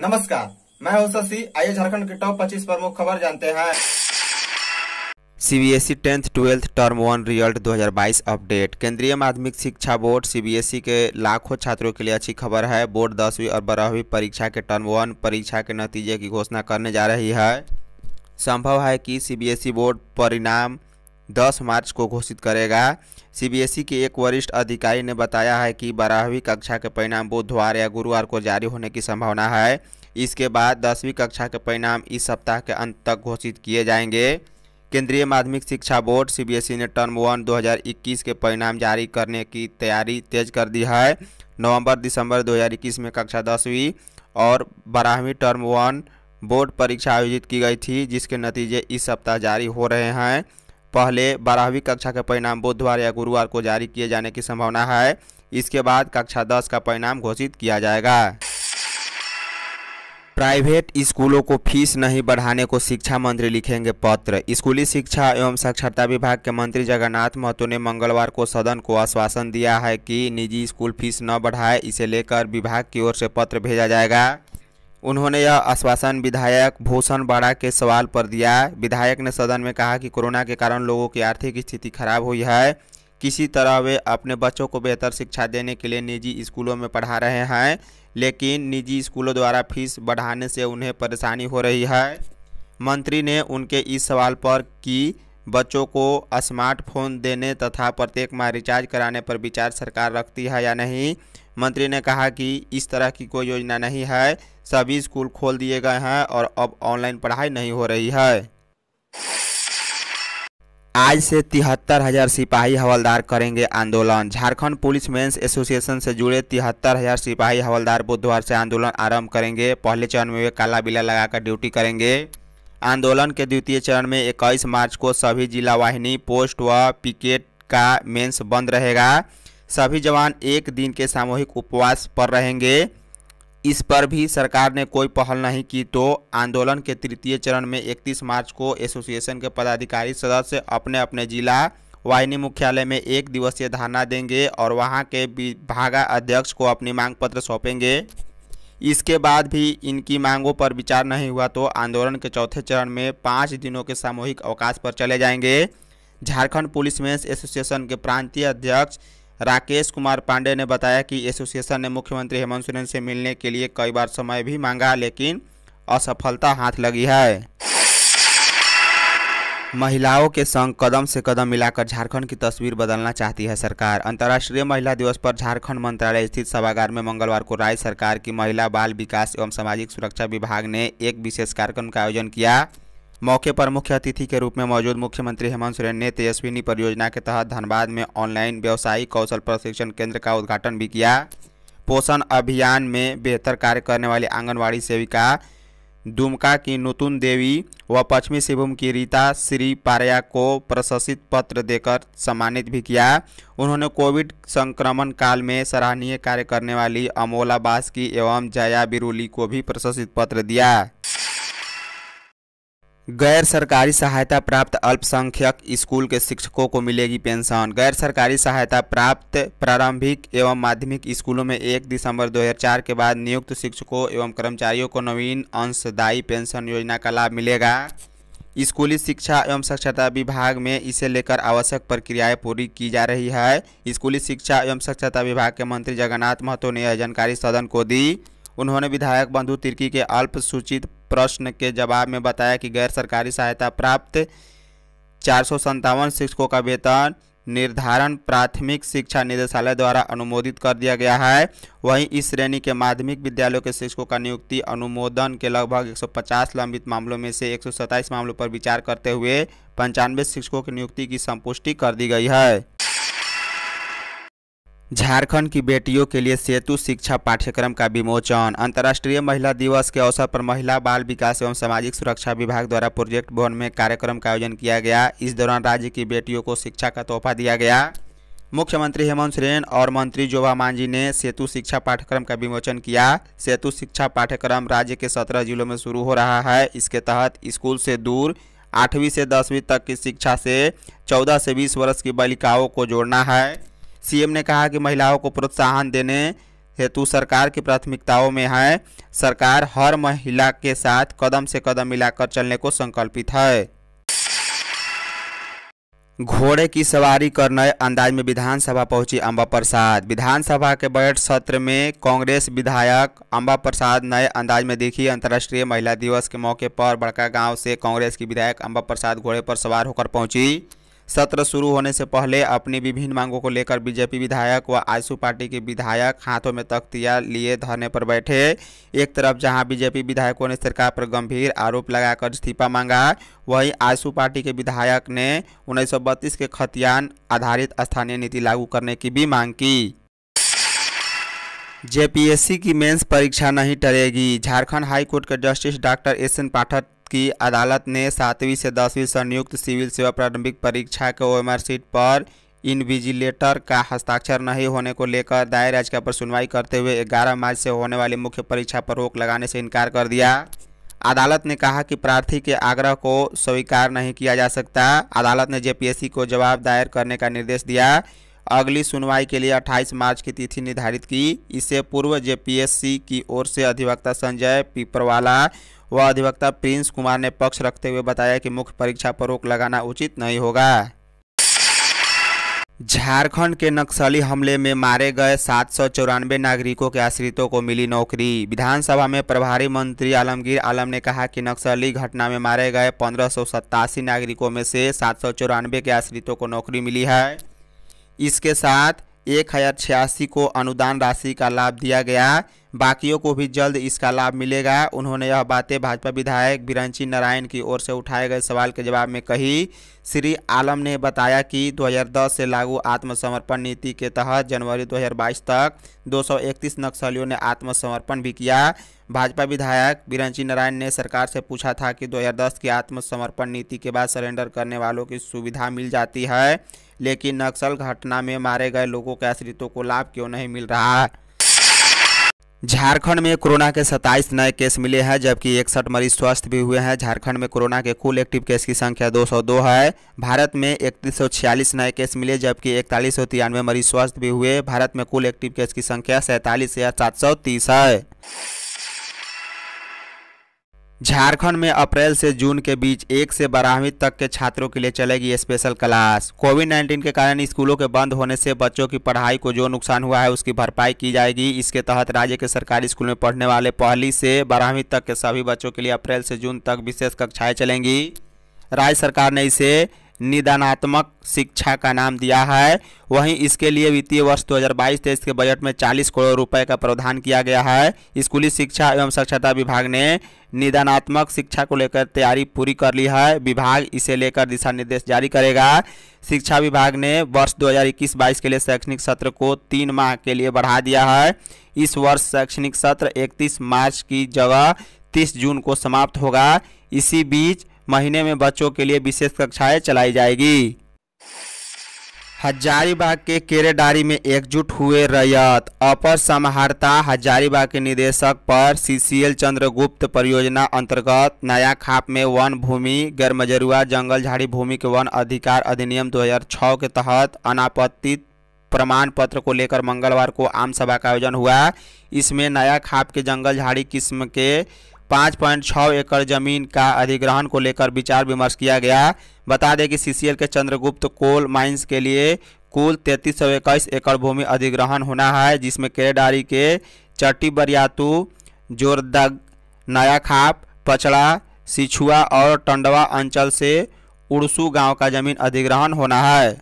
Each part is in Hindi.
नमस्कार मैं हूं शशि आइए झारखंड के टॉप 25 प्रमुख खबर जानते हैं CBSE tenth twelfth term one result 2022 update केंद्रीय माध्यमिक शिक्षा बोर्ड सीबीएसई के लाखों छात्रों के लिए अच्छी खबर है बोर्ड दसवीं और बारहवीं परीक्षा के टर्म वन परीक्षा के नतीजे की घोषणा करने जा रही है संभव है कि सीबीएसई बोर्ड परिणाम 10 मार्च को घोषित करेगा सीबीएसई e के एक वरिष्ठ अधिकारी ने बताया है कि बारहवीं कक्षा के परिणाम बुधवार या गुरुवार को जारी होने की संभावना है इसके बाद दसवीं कक्षा के परिणाम इस सप्ताह के अंत तक घोषित किए जाएंगे केंद्रीय माध्यमिक शिक्षा बोर्ड सीबीएसई e ने टर्म वन 2021 के परिणाम जारी करने की तैयारी तेज कर दी है नवंबर दिसंबर 2021 में कक्षा दसवीं और बारहवीं टर्म वन बोर्ड परीक्षा आयोजित की गई थी जिसके नतीजे इस सप्ताह जारी हो रहे हैं पहले बारहवीं कक्षा के परिणाम बुधवार या गुरुवार को जारी किए जाने की संभावना है इसके बाद कक्षा दस का परिणाम घोषित किया जाएगा प्राइवेट स्कूलों को फीस नहीं बढ़ाने को शिक्षा मंत्री लिखेंगे पत्र स्कूली शिक्षा एवं साक्षरता विभाग के मंत्री जगन्नाथ महतो ने मंगलवार को सदन को आश्वासन दिया है कि निजी स्कूल फीस न बढ़ाए इसे लेकर विभाग की ओर से पत्र भेजा जाएगा उन्होंने यह आश्वासन विधायक भूषण बाड़ा के सवाल पर दिया विधायक ने सदन में कहा कि कोरोना के कारण लोगों की आर्थिक स्थिति खराब हुई है किसी तरह वे अपने बच्चों को बेहतर शिक्षा देने के लिए निजी स्कूलों में पढ़ा रहे हैं लेकिन निजी स्कूलों द्वारा फीस बढ़ाने से उन्हें परेशानी हो रही है मंत्री ने उनके इस सवाल पर कि बच्चों को स्मार्टफोन देने तथा प्रत्येक माह रिचार्ज कराने पर विचार सरकार रखती है या नहीं मंत्री ने कहा कि इस तरह की कोई योजना नहीं है सभी स्कूल खोल दिए गए हैं और अब ऑनलाइन पढ़ाई नहीं हो रही है आज से तिहत्तर हजार सिपाही हवलदार करेंगे आंदोलन झारखंड पुलिस मेंस एसोसिएशन से जुड़े तिहत्तर हजार सिपाही हवलदार बुधवार से आंदोलन आरंभ करेंगे पहले चरण में वे काला बिला लगाकर ड्यूटी करेंगे आंदोलन के द्वितीय चरण में इक्कीस मार्च को सभी जिला वाहिनी पोस्ट व वा पिकेट का मेंस बंद रहेगा सभी जवान एक दिन के सामूहिक उपवास पर रहेंगे इस पर भी सरकार ने कोई पहल नहीं की तो आंदोलन के तृतीय चरण में 31 मार्च को एसोसिएशन के पदाधिकारी सदस्य अपने अपने जिला वाहिनी मुख्यालय में एक दिवसीय धरना देंगे और वहां के विभागा अध्यक्ष को अपनी मांग पत्र सौंपेंगे इसके बाद भी इनकी मांगों पर विचार नहीं हुआ तो आंदोलन के चौथे चरण में पाँच दिनों के सामूहिक अवकाश पर चले जाएंगे झारखंड पुलिस मेंस एसोसिएशन के प्रांतीय अध्यक्ष राकेश कुमार पांडे ने बताया कि एसोसिएशन ने मुख्यमंत्री हेमंत सोरेन से मिलने के लिए कई बार समय भी मांगा लेकिन असफलता हाथ लगी है महिलाओं के संग कदम से कदम मिलाकर झारखंड की तस्वीर बदलना चाहती है सरकार अंतर्राष्ट्रीय महिला दिवस पर झारखंड मंत्रालय स्थित सभागार में मंगलवार को राज्य सरकार की महिला बाल विकास एवं सामाजिक सुरक्षा विभाग ने एक विशेष कार्यक्रम का आयोजन किया मौके पर मुख्य अतिथि के रूप में मौजूद मुख्यमंत्री हेमंत सोरेन ने तेजस्विनी परियोजना के तहत धनबाद में ऑनलाइन व्यावसायिक कौशल प्रशिक्षण केंद्र का उद्घाटन भी किया पोषण अभियान में बेहतर कार्य करने वाली आंगनबाड़ी सेविका दुमका की नूतन देवी व पश्चिमी सिंहभूम की रीता श्री पारया को प्रशंसित पत्र देकर सम्मानित भी किया उन्होंने कोविड संक्रमण काल में सराहनीय कार्य करने वाली अमोला बास्की एवं जया बिरुली को भी प्रशंसित पत्र दिया गैर सरकारी सहायता प्राप्त अल्पसंख्यक स्कूल के शिक्षकों को मिलेगी पेंशन गैर सरकारी सहायता प्राप्त प्रारंभिक एवं माध्यमिक स्कूलों में एक दिसंबर 2004 के बाद नियुक्त शिक्षकों एवं कर्मचारियों को नवीन अंशदायी पेंशन योजना का लाभ मिलेगा स्कूली शिक्षा एवं साक्षरता विभाग में इसे लेकर आवश्यक प्रक्रियाएं पूरी की जा रही है स्कूली शिक्षा एवं साक्षरता विभाग के मंत्री जगन्नाथ महतो ने यह जानकारी सदन को दी उन्होंने विधायक बंधु तिर्की के अल्पसूचित प्रश्न के जवाब में बताया कि गैर सरकारी सहायता प्राप्त चार शिक्षकों का वेतन निर्धारण प्राथमिक शिक्षा निदेशालय द्वारा अनुमोदित कर दिया गया है वहीं इस श्रेणी के माध्यमिक विद्यालयों के शिक्षकों का नियुक्ति अनुमोदन के लगभग 150 लंबित मामलों में से एक मामलों पर विचार करते हुए पंचानवे शिक्षकों की नियुक्ति की संपुष्टि कर दी गई है झारखंड की बेटियों के लिए सेतु शिक्षा पाठ्यक्रम का विमोचन अंतर्राष्ट्रीय महिला दिवस के अवसर पर महिला बाल विकास एवं सामाजिक सुरक्षा विभाग द्वारा प्रोजेक्ट भवन में कार्यक्रम का आयोजन किया गया इस दौरान राज्य की बेटियों को शिक्षा का तोहफा दिया गया मुख्यमंत्री हेमंत सोरेन और मंत्री जोबा मांझी ने सेतु शिक्षा पाठ्यक्रम का विमोचन किया सेतु शिक्षा पाठ्यक्रम राज्य के सत्रह जिलों में शुरू हो रहा है इसके तहत स्कूल से दूर आठवीं से दसवीं तक की शिक्षा से चौदह से बीस वर्ष की बालिकाओं को जोड़ना है सीएम ने कहा कि महिलाओं को प्रोत्साहन देने हेतु सरकार की प्राथमिकताओं में है सरकार हर महिला के साथ कदम से कदम मिलाकर चलने को संकल्पित है घोड़े की सवारी कर नए अंदाज में विधानसभा पहुंची अंबा प्रसाद विधानसभा के बजट सत्र में कांग्रेस विधायक अंबा प्रसाद नए अंदाज में देखी अंतर्राष्ट्रीय महिला दिवस के मौके पर बड़का गांव से कांग्रेस की विधायक अंबा प्रसाद घोड़े पर सवार होकर पहुंची सत्र शुरू होने से पहले अपनी विभिन्न मांगों को लेकर बीजेपी विधायक व आजसू पार्टी के विधायक हाथों में तख्तियां लिए धरने पर बैठे एक तरफ जहां बीजेपी विधायकों ने सरकार पर गंभीर आरोप लगाकर इस्तीफा मांगा वहीं आजसू पार्टी के विधायक ने उन्नीस के खतियान आधारित स्थानीय नीति लागू करने की भी मांग की जेपीएससी की मेंस परीक्षा नहीं टरेगी झारखंड हाईकोर्ट के justice doctor S N Pathak की अदालत ने सातवीं से दसवीं संयुक्त सिविल सेवा प्रारंभिक परीक्षा के ओएमआर सीट पर इनविजिलेटर का हस्ताक्षर नहीं होने को लेकर दायर याचिका पर सुनवाई करते हुए 11 मार्च से होने वाली मुख्य परीक्षा पर रोक लगाने से इनकार कर दिया अदालत ने कहा कि प्रार्थी के आग्रह को स्वीकार नहीं किया जा सकता अदालत ने जेपीएससी को जवाब दायर करने का निर्देश दिया अगली सुनवाई के लिए 28 मार्च की तिथि निर्धारित की इससे पूर्व जेपीएससी की ओर से अधिवक्ता संजय पीपरवाला व अधिवक्ता प्रिंस कुमार ने पक्ष रखते हुए बताया कि मुख्य परीक्षा पर रोक लगाना उचित नहीं होगा झारखंड के नक्सली हमले में मारे गए सात सौ नागरिकों के आश्रितों को मिली नौकरी विधानसभा में प्रभारी मंत्री आलमगीर आलम ने कहा कि नक्सली घटना में मारे गए पंद्रह नागरिकों में से सात सौ चौरानवे के आश्रितों को नौकरी मिली है इसके साथ एक हज़ार छियासी को अनुदान राशि का लाभ दिया गया बाकियों को भी जल्द इसका लाभ मिलेगा उन्होंने यह बातें भाजपा विधायक बिरंची नारायण की ओर से उठाए गए सवाल के जवाब में कही श्री आलम ने बताया कि 2010 से लागू आत्मसमर्पण नीति के तहत जनवरी 2022 तक 231 नक्सलियों ने आत्मसमर्पण भी किया भाजपा विधायक बिरंची नारायण ने सरकार से पूछा था कि 2010 की आत्मसमर्पण नीति के बाद सरेंडर करने वालों की सुविधा मिल जाती है लेकिन नक्सल घटना में मारे गए लोगों के आश्रितों को लाभ क्यों नहीं मिल रहा झारखंड में कोरोना के 27 नए केस मिले हैं जबकि इकसठ मरीज स्वस्थ भी हुए हैं झारखंड में कोरोना के कुल एक्टिव केस की संख्या 202 है भारत में इकतीस नए केस मिले जबकि इकतालीस मरीज स्वस्थ भी हुए भारत में कुल एक्टिव केस की संख्या सैंतालीस है झारखंड में अप्रैल से जून के बीच एक से बारहवीं तक के छात्रों के लिए चलेगी स्पेशल क्लास कोविड 19 के कारण स्कूलों के बंद होने से बच्चों की पढ़ाई को जो नुकसान हुआ है उसकी भरपाई की जाएगी इसके तहत राज्य के सरकारी स्कूल में पढ़ने वाले पहली से बारहवीं तक के सभी बच्चों के लिए अप्रैल से जून तक विशेष कक्षाएं चलेंगी राज्य सरकार ने इसे निदानात्मक शिक्षा का नाम दिया है वहीं इसके लिए वित्तीय वर्ष 2022-23 के बजट में 40 करोड़ रुपए का प्रावधान किया गया है स्कूली शिक्षा एवं साक्षरता विभाग ने निदानात्मक शिक्षा को लेकर तैयारी पूरी कर ली है विभाग इसे लेकर दिशा निर्देश जारी करेगा शिक्षा विभाग ने वर्ष 2021 हज़ार के लिए शैक्षणिक सत्र को तीन माह के लिए बढ़ा दिया है इस वर्ष शैक्षणिक सत्र इकतीस मार्च की जगह तीस जून को समाप्त होगा इसी बीच महीने में बच्चों के लिए विशेष कक्षाएं चलाई जाएगी हजारीबाग के केरेडारी में एकजुट हुए रैयत अपर समाहर्ता हजारीबाग के निदेशक पर सीसीएल चंद्रगुप्त परियोजना अंतर्गत नया खाप में वन भूमि गैरमजरुआ जंगल झाड़ी भूमि के वन अधिकार अधिनियम 2006 के तहत अनापत्ति प्रमाण पत्र को लेकर मंगलवार को आम सभा का आयोजन हुआ इसमें नया खाप के जंगल झाड़ी किस्म के पाँच पॉइंट छः एकड़ जमीन का अधिग्रहण को लेकर विचार विमर्श किया गया बता दें कि सीसीएल के चंद्रगुप्त कोल माइंस के लिए कुल तैंतीस सौ इक्कीस एकड़ भूमि अधिग्रहण होना है जिसमें केडारी के चट्टी बरियातू जोरदग नयाखाप पचड़ा सिछुआ और टंडवा अंचल से उड़सू गांव का जमीन अधिग्रहण होना है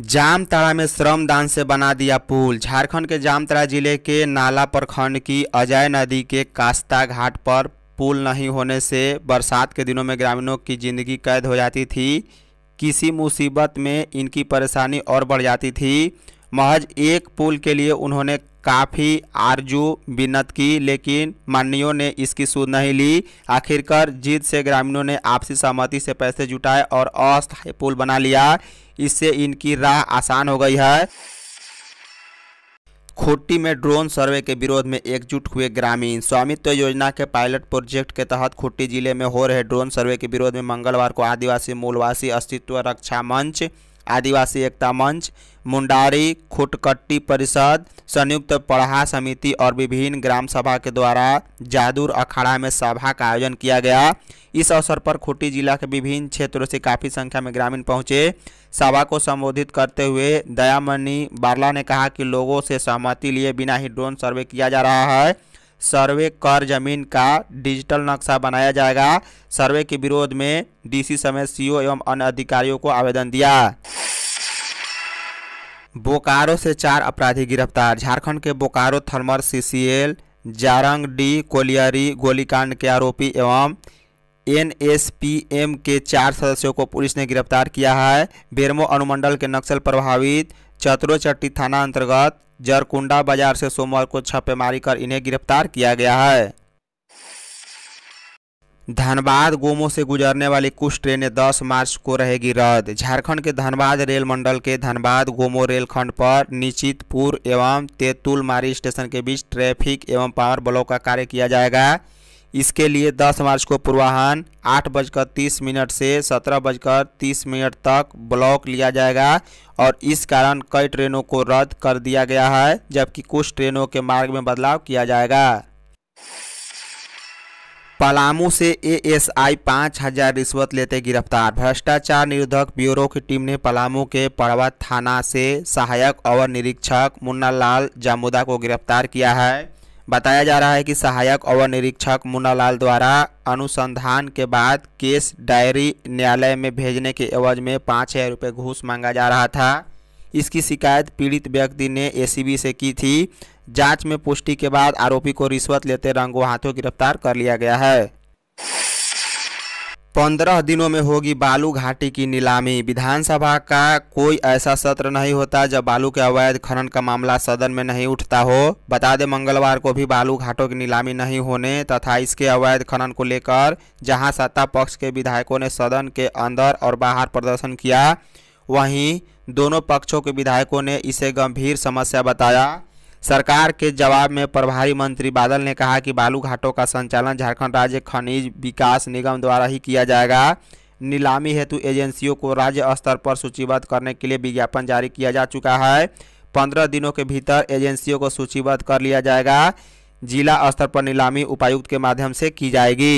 जामताड़ा में श्रम दान से बना दिया पुल झारखंड के जामताड़ा जिले के नाला प्रखंड की अजय नदी के कास्ता घाट पर पुल नहीं होने से बरसात के दिनों में ग्रामीणों की जिंदगी कैद हो जाती थी किसी मुसीबत में इनकी परेशानी और बढ़ जाती थी महज एक पुल के लिए उन्होंने काफ़ी आरजू बिन्नत की लेकिन माननीयों ने इसकी सूद नहीं ली आखिरकार जीत से ग्रामीणों ने आपसी सहमति से पैसे जुटाए और अस्थायी पुल बना लिया इससे इनकी राह आसान हो गई है खुट्टी में ड्रोन सर्वे के विरोध में एकजुट हुए ग्रामीण स्वामित्व योजना के पायलट प्रोजेक्ट के तहत खुट्टी जिले में हो रहे ड्रोन सर्वे के विरोध में मंगलवार को आदिवासी मूलवासी अस्तित्व रक्षा मंच आदिवासी एकता मंच मुंडारी खुटकट्टी परिषद संयुक्त पढ़ा समिति और विभिन्न ग्राम सभा के द्वारा जादूर अखाड़ा में सभा का आयोजन किया गया इस अवसर पर खुट्टी जिला के विभिन्न क्षेत्रों से काफ़ी संख्या में ग्रामीण पहुंचे सभा को संबोधित करते हुए दयामणि बारला ने कहा कि लोगों से सहमति लिए बिना ही ड्रोन सर्वे किया जा रहा है सर्वे कर जमीन का डिजिटल नक्शा बनाया जाएगा सर्वे के विरोध में डीसी समेत सीओ एवं अन्य अधिकारियों को आवेदन दिया बोकारो से चार अपराधी गिरफ्तार झारखंड के Bokaro thermal CCL Jarangdih colliery गोलीकांड के आरोपी एवं एनएसपीएम के चार सदस्यों को पुलिस ने गिरफ्तार किया है बेरमो अनुमंडल के नक्सल प्रभावित चतरोचट्टी थाना अंतर्गत जरकुंडा बाजार से सोमवार को छापेमारी कर इन्हें गिरफ्तार किया गया है धनबाद गोमो से गुजरने वाली कुछ ट्रेनें 10 मार्च को रहेगी रद्द झारखंड के धनबाद रेल मंडल के धनबाद गोमो रेलखंड पर निचितपुर एवं तेतुलमारी स्टेशन के बीच ट्रैफिक एवं पावर ब्लॉक का कार्य किया जाएगा इसके लिए 10 मार्च को पूर्वाहन आठ बजकर तीस मिनट से सत्रह बजकर तीस मिनट तक ब्लॉक लिया जाएगा और इस कारण कई ट्रेनों को रद्द कर दिया गया है जबकि कुछ ट्रेनों के मार्ग में बदलाव किया जाएगा पलामू से एएसआई पाँच हजार रिश्वत लेते गिरफ्तार भ्रष्टाचार निरोधक ब्यूरो की टीम ने पलामू के पड़वा थाना से सहायक अवर निरीक्षक मुन्ना लाल जामुदा को गिरफ्तार किया है बताया जा रहा है कि सहायक अवर निरीक्षक मुनालाल द्वारा अनुसंधान के बाद केस डायरी न्यायालय में भेजने के एवज में पाँच हज़ार रुपये घूस मांगा जा रहा था इसकी शिकायत पीड़ित व्यक्ति ने एसीबी से की थी जांच में पुष्टि के बाद आरोपी को रिश्वत लेते रंगो हाथों गिरफ्तार कर लिया गया है पंद्रह दिनों में होगी बालू घाटी की नीलामी विधानसभा का कोई ऐसा सत्र नहीं होता जब बालू के अवैध खनन का मामला सदन में नहीं उठता हो बता दें मंगलवार को भी बालू घाटों की नीलामी नहीं होने तथा इसके अवैध खनन को लेकर जहां सत्ता पक्ष के विधायकों ने सदन के अंदर और बाहर प्रदर्शन किया वहीं दोनों पक्षों के विधायकों ने इसे गंभीर समस्या बताया सरकार के जवाब में प्रभारी मंत्री बादल ने कहा कि बालू घाटों का संचालन झारखंड राज्य खनिज विकास निगम द्वारा ही किया जाएगा नीलामी हेतु एजेंसियों को राज्य स्तर पर सूचीबद्ध करने के लिए विज्ञापन जारी किया जा चुका है पंद्रह दिनों के भीतर एजेंसियों को सूचीबद्ध कर लिया जाएगा जिला स्तर पर नीलामी उपायुक्त के माध्यम से की जाएगी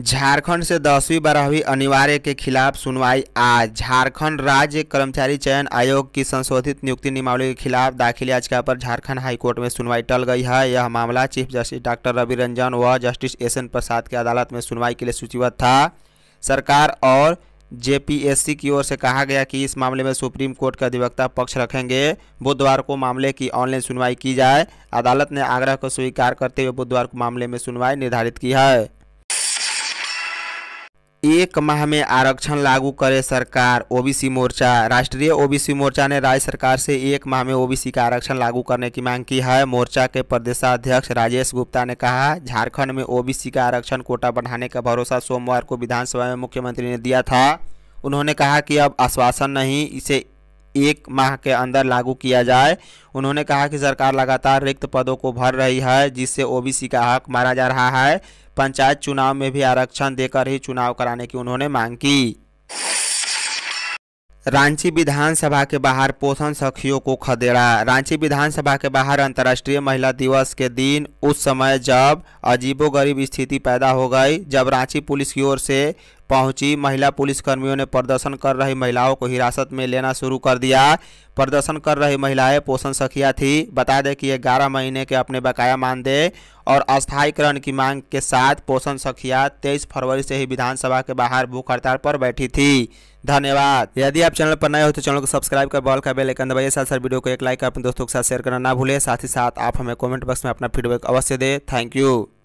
झारखंड से दसवीं बारहवीं अनिवार्य के खिलाफ सुनवाई आज झारखंड राज्य कर्मचारी चयन आयोग की संशोधित नियुक्ति नियमावली के खिलाफ दाखिल याचिका पर झारखंड हाईकोर्ट में सुनवाई टल गई है यह मामला chief justice doctor Ravi Ranjan व जस्टिस एस एन प्रसाद की अदालत में सुनवाई के लिए सूचीबद्ध था सरकार और जे की ओर से कहा गया कि इस मामले में सुप्रीम कोर्ट के अधिवक्ता पक्ष रखेंगे बुधवार को मामले की ऑनलाइन सुनवाई की जाए अदालत ने आग्रह को स्वीकार करते हुए बुधवार को मामले में सुनवाई निर्धारित की है एक माह में आरक्षण लागू करे सरकार ओबीसी मोर्चा राष्ट्रीय ओबीसी मोर्चा ने राज्य सरकार से एक माह में ओबीसी का आरक्षण लागू करने की मांग की है मोर्चा के प्रदेशाध्यक्ष राजेश गुप्ता ने कहा झारखंड में ओबीसी का आरक्षण कोटा बढ़ाने का भरोसा सोमवार को विधानसभा में मुख्यमंत्री ने दिया था उन्होंने कहा कि अब आश्वासन नहीं इसे एक माह के अंदर लागू किया जाए उन्होंने कहा कि सरकार लगातार रिक्त पदों को भर रही है जिससे ओबीसी का हक मारा जा रहा है पंचायत चुनाव में भी आरक्षण देकर ही चुनाव कराने की उन्होंने मांग की रांची विधानसभा के बाहर पोषण सखियों को खदेड़ा रांची विधानसभा के बाहर अंतर्राष्ट्रीय महिला दिवस के दिन उस समय जब अजीबोगरीब स्थिति पैदा हो गई जब रांची पुलिस की ओर से पहुंची महिला पुलिसकर्मियों ने प्रदर्शन कर रही महिलाओं को हिरासत में लेना शुरू कर दिया प्रदर्शन कर रही महिलाएं पोषण सखिया थी बता दें कि ग्यारह महीने के अपने बकाया मानदेय और अस्थायीकरण की मांग के साथ पोषण सखिया 23 फरवरी से ही विधानसभा के बाहर भूख हड़ताल पर बैठी थी धन्यवाद यदि आप चैनल पर नए हो तो चैनल को सब्सक्राइब कर बॉल का बेल आइकन दबाइए साथ साथ वीडियो को एक लाइक अपने दोस्तों के साथ शेयर करना ना भूलें साथ ही साथ आप हमें कॉमेंट बॉक्स में अपना फीडबैक अवश्य दें थैंक यू